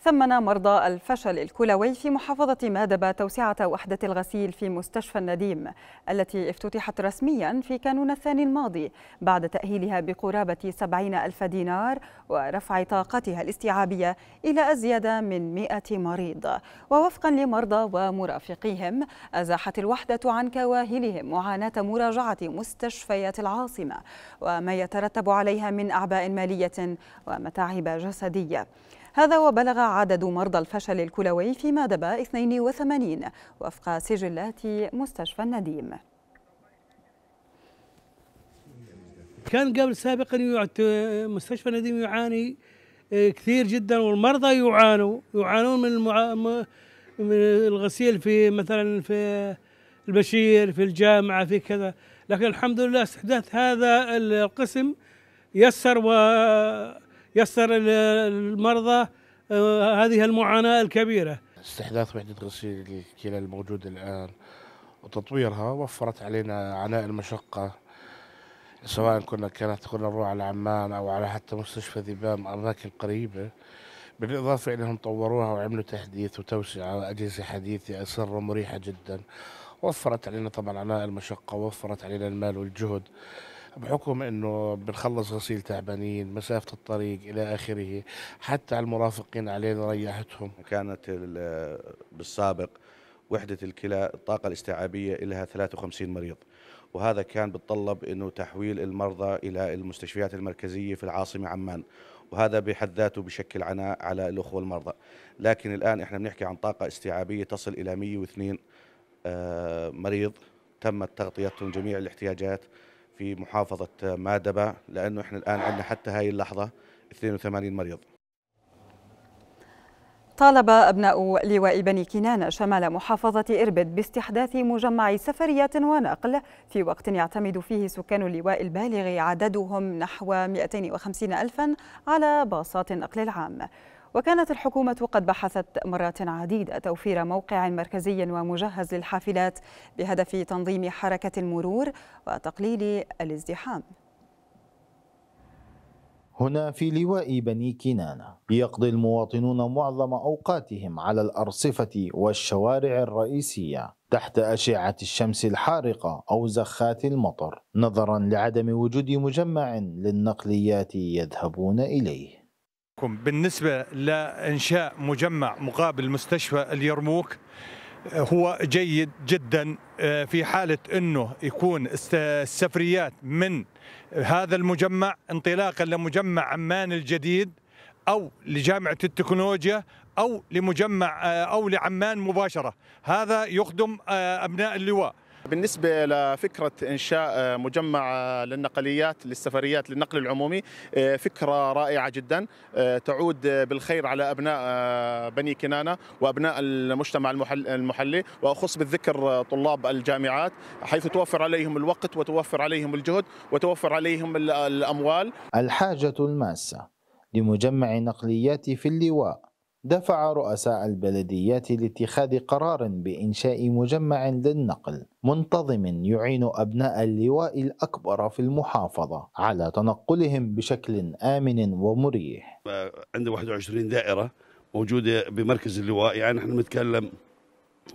ثمن مرضى الفشل الكلوي في محافظة مادبة توسعة وحدة الغسيل في مستشفى النديم التي افتتحت رسميا في كانون الثاني الماضي بعد تأهيلها بقرابة 70 ألف دينار ورفع طاقتها الاستيعابية إلى أزيد من 100 مريض ووفقا لمرضى ومرافقيهم أزاحت الوحدة عن كواهلهم معاناة مراجعة مستشفيات العاصمة وما يترتب عليها من أعباء مالية ومتاعب جسدية هذا وبلغ عدد مرضى الفشل الكلوي في مادبا 82 وفق سجلات مستشفى النديم كان قبل سابقا مستشفى النديم يعاني آه، كثير جدا والمرضى يعانوا يعانون من المع... من الغسيل في مثلا في البشير في الجامعه في كذا لكن الحمد لله استحداث هذا القسم يسر و يسر للمرضى آه، هذه المعاناة الكبيرة استحداث وحدة غسيل الكلى الموجودة الآن وتطويرها وفرت علينا عناء المشقة سواء كنا كانت كنا نروح على عمان أو على حتى مستشفى ذبام أماكن قريبة بالإضافة إنهم طوروها وعملوا تحديث وتوسعة أجهزة حديثة أسرة مريحة جدا وفرت علينا طبعا عناء المشقة وفرت علينا المال والجهد بحكم انه بنخلص غسيل تعبانين مسافه الطريق الى اخره حتى على المرافقين علينا ريحتهم كانت بالسابق وحده الكلى الطاقه الاستيعابيه لها 53 مريض وهذا كان بتطلب انه تحويل المرضى الى المستشفيات المركزيه في العاصمه عمان وهذا بحد ذاته بشكل عناء على الاخوه المرضى لكن الان احنا بنحكي عن طاقه استيعابيه تصل الى 102 آه، مريض تمت تغطيتهم جميع الاحتياجات في محافظة مادبة لأنه إحنا الآن عندنا حتى هاي اللحظة 82 مريض طالب أبناء لواء بني كنان شمال محافظة إربد باستحداث مجمع سفريات ونقل في وقت يعتمد فيه سكان اللواء البالغ عددهم نحو 250 ألفا على باصات النقل العام وكانت الحكومة قد بحثت مرات عديدة توفير موقع مركزي ومجهز للحافلات بهدف تنظيم حركة المرور وتقليل الازدحام هنا في لواء بني كنانة يقضي المواطنون معظم أوقاتهم على الأرصفة والشوارع الرئيسية تحت أشعة الشمس الحارقة أو زخات المطر نظرا لعدم وجود مجمع للنقليات يذهبون إليه بالنسبة لإنشاء مجمع مقابل مستشفى اليرموك هو جيد جدا آه، في حالة أنه يكون السفريات من هذا المجمع انطلاقا لمجمع عمان الجديد أو لجامعة التكنولوجيا أو لمجمع آه، أو لعمان مباشرة هذا يخدم آه، أبناء اللواء بالنسبة لفكرة إنشاء مجمع للنقليات للسفريات للنقل العمومي آه، فكرة رائعة جدا آه، تعود بالخير على أبناء آه، بني كنانة وأبناء المجتمع المحلي وأخص بالذكر طلاب الجامعات حيث توفر عليهم الوقت وتوفر عليهم الجهد وتوفر عليهم الأموال الحاجة الماسة لمجمع نقليات في اللواء دفع رؤساء البلديات لاتخاذ قرار بإنشاء مجمع للنقل منتظم يعين أبناء اللواء الأكبر في المحافظة على تنقلهم بشكل آمن ومريح عندنا 21 دائرة موجودة بمركز اللواء يعني نحن نتكلم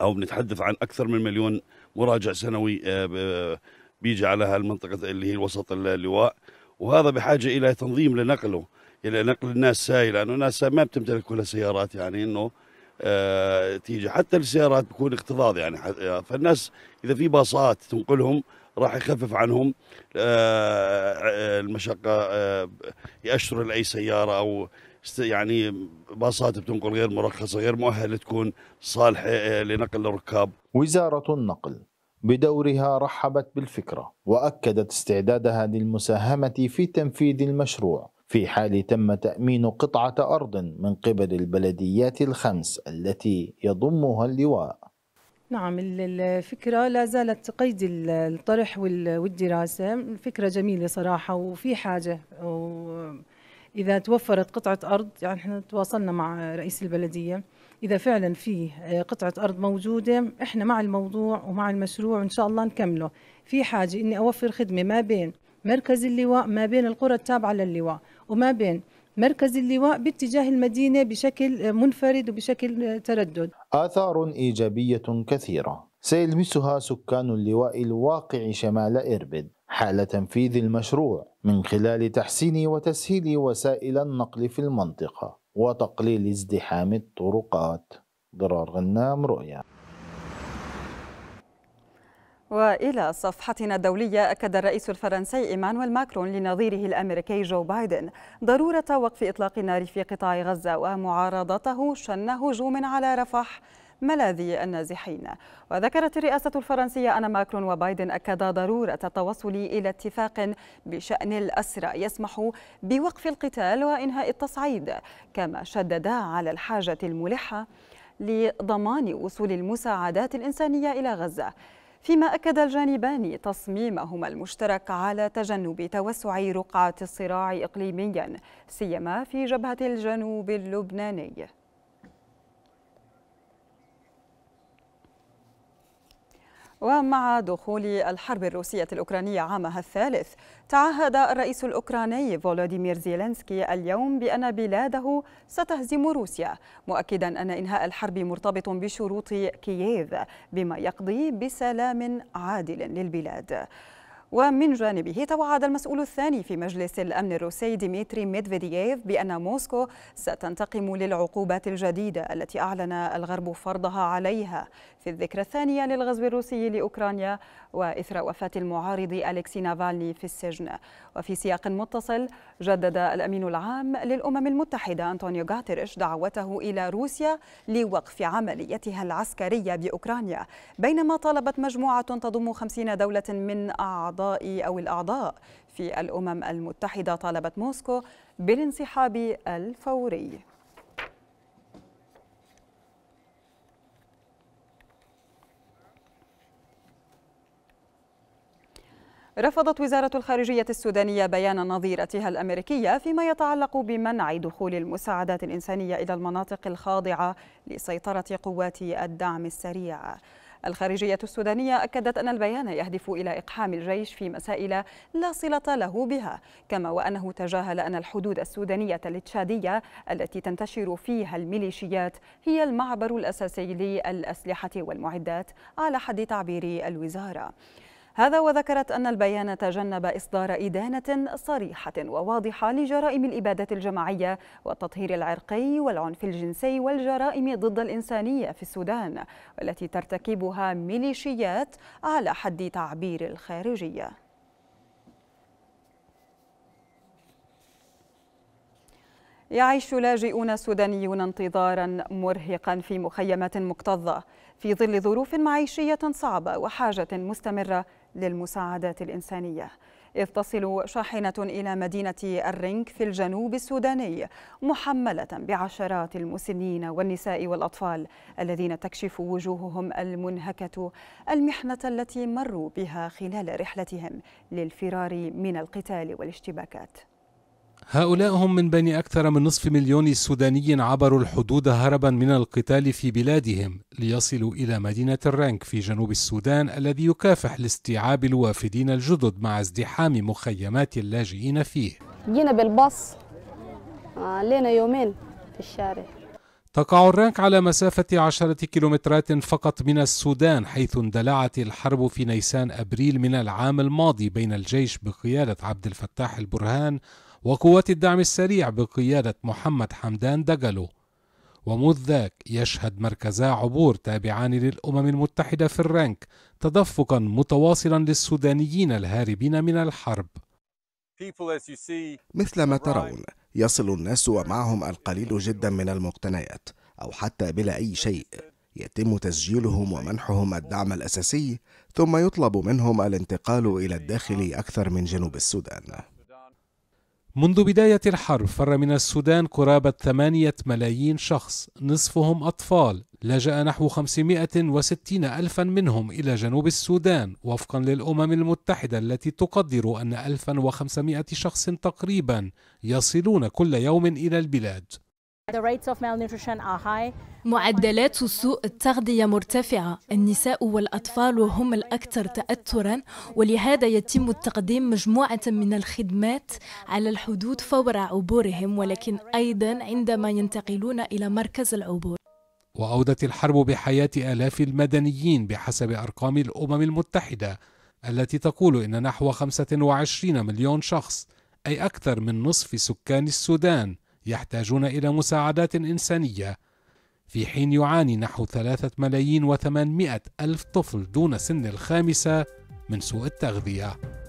أو بنتحدث عن أكثر من مليون مراجع سنوي آه، بيجي على هالمنطقة اللي هي الوسط اللواء وهذا بحاجه الى تنظيم لنقله الى نقل الناس ساي لانه الناس ما بتمتلك كلها سيارات يعني انه آه، تيجي حتى السيارات بكون اكتظاظ يعني آه، فالناس اذا في باصات تنقلهم راح يخفف عنهم آه، المشقه يأشروا لاي سياره او يعني باصات بتنقل غير مرخصه غير مؤهله تكون صالحه لنقل الركاب وزاره النقل بدورها رحبت بالفكرة وأكدت استعدادها للمساهمة في تنفيذ المشروع في حال تم تأمين قطعة أرض من قبل البلديات الخمس التي يضمها اللواء نعم الفكرة لا زالت قيد الطرح والدراسة فكره جميلة صراحة وفي حاجة إذا توفرت قطعة أرض يعني احنا تواصلنا مع رئيس البلدية اذا فعلا في آه، قطعه ارض موجوده احنا مع الموضوع ومع المشروع وان شاء الله نكمله في حاجه اني اوفر خدمه ما بين مركز اللواء ما بين القرى التابعه للواء وما بين مركز اللواء باتجاه المدينه بشكل آه، منفرد وبشكل آه، تردد. اثار ايجابيه كثيره سيلمسها سكان اللواء الواقع شمال اربد حال تنفيذ المشروع من خلال تحسين وتسهيل وسائل النقل في المنطقه. وتقليل ازدحام الطرقات ضرار غنام رؤيا وإلى صفحتنا الدولية أكد الرئيس الفرنسي إيمانويل ماكرون لنظيره الأمريكي جو بايدن ضرورة وقف إطلاق النار في قطاع غزة ومعارضته شن هجوم على رفح ملاذي النازحين وذكرت الرئاسة الفرنسية أن ماكرون وبايدن أكدا ضرورة التوصل إلى اتفاق بشأن الأسرى يسمح بوقف القتال وإنهاء التصعيد كما شددا على الحاجة الملحة لضمان وصول المساعدات الإنسانية إلى غزة فيما أكد الجانبان تصميمهما المشترك على تجنب توسع رقعة الصراع إقليميا سيما في جبهة الجنوب اللبناني ومع دخول الحرب الروسية الأوكرانية عامها الثالث تعهد الرئيس الأوكراني فولوديمير زيلينسكي اليوم بأن بلاده ستهزم روسيا مؤكدا أن إنهاء الحرب مرتبط بشروط كييف بما يقضي بسلام عادل للبلاد ومن جانبه توعد المسؤول الثاني في مجلس الأمن الروسي ديمتري ميدفيدييف بأن موسكو ستنتقم للعقوبات الجديدة التي أعلن الغرب فرضها عليها في الذكرى الثانية للغزو الروسي لأوكرانيا وإثر وفاة المعارض أليكسي نافالني في السجن وفي سياق متصل جدد الأمين العام للأمم المتحدة أنطونيو غاتريش دعوته إلى روسيا لوقف عمليتها العسكرية بأوكرانيا بينما طالبت مجموعة تضم 50 دولة من أعضاء الأعضاء أو الأعضاء في الأمم المتحدة طالبت موسكو بالانسحاب الفوري رفضت وزارة الخارجية السودانية بيان نظيرتها الأمريكية فيما يتعلق بمنع دخول المساعدات الإنسانية إلى المناطق الخاضعة لسيطرة قوات الدعم السريع الخارجية السودانية أكدت أن البيان يهدف إلى إقحام الجيش في مسائل لا صلة له بها كما وأنه تجاهل أن الحدود السودانية التشادية التي تنتشر فيها الميليشيات هي المعبر الأساسي للأسلحة والمعدات على حد تعبير الوزارة هذا وذكرت أن البيان تجنب إصدار إدانة صريحة وواضحة لجرائم الإبادة الجماعية والتطهير العرقي والعنف الجنسي والجرائم ضد الإنسانية في السودان والتي ترتكبها ميليشيات على حد تعبير الخارجية يعيش لاجئون سودانيون انتظارا مرهقا في مخيمات مكتظه في ظل ظروف معيشيه صعبه وحاجه مستمره للمساعدات الإنسانية إذ تصل شاحنة إلى مدينة الرنك في الجنوب السوداني محملة بعشرات المسنين والنساء والأطفال الذين تكشف وجوههم المنهكة المحنة التي مروا بها خلال رحلتهم للفرار من القتال والاشتباكات هؤلاء هم من بين أكثر من نصف مليون سوداني عبروا الحدود هربا من القتال في بلادهم ليصلوا إلى مدينة الرانك في جنوب السودان الذي يكافح لاستيعاب الوافدين الجدد مع ازدحام مخيمات اللاجئين فيه جينا بالباص آه لينا يومين في الشارع تقع الرانك على مسافة عشرة كيلومترات فقط من السودان حيث اندلعت الحرب في نيسان أبريل من العام الماضي بين الجيش بقيادة عبد الفتاح البرهان وقوات الدعم السريع بقيادة محمد حمدان دجلو ومذ ذاك يشهد مركزا عبور تابعان للأمم المتحدة في الرنك تدفقا متواصلا للسودانيين الهاربين من الحرب مثل ما ترون يصل الناس ومعهم القليل جدا من المقتنيات أو حتى بلا أي شيء يتم تسجيلهم ومنحهم الدعم الأساسي ثم يطلب منهم الانتقال إلى الداخل أكثر من جنوب السودان منذ بداية الحرب فر من السودان قرابة 8 ملايين شخص نصفهم أطفال لجأ نحو 560 ألفا منهم إلى جنوب السودان وفقا للأمم المتحدة التي تقدر أن 1500 شخص تقريبا يصلون كل يوم إلى البلاد معدلات سوء التغذية مرتفعة النساء والأطفال هم الأكثر تأثرا ولهذا يتم تقديم مجموعة من الخدمات على الحدود فور عبورهم ولكن أيضا عندما ينتقلون إلى مركز العبور وأودت الحرب بحياة آلاف المدنيين بحسب أرقام الأمم المتحدة التي تقول إن نحو 25 مليون شخص أي أكثر من نصف سكان السودان يحتاجون إلى مساعدات إنسانية في حين يعاني نحو ثلاثة ملايين وثمانمائة ألف طفل دون سن الخامسة من سوء التغذية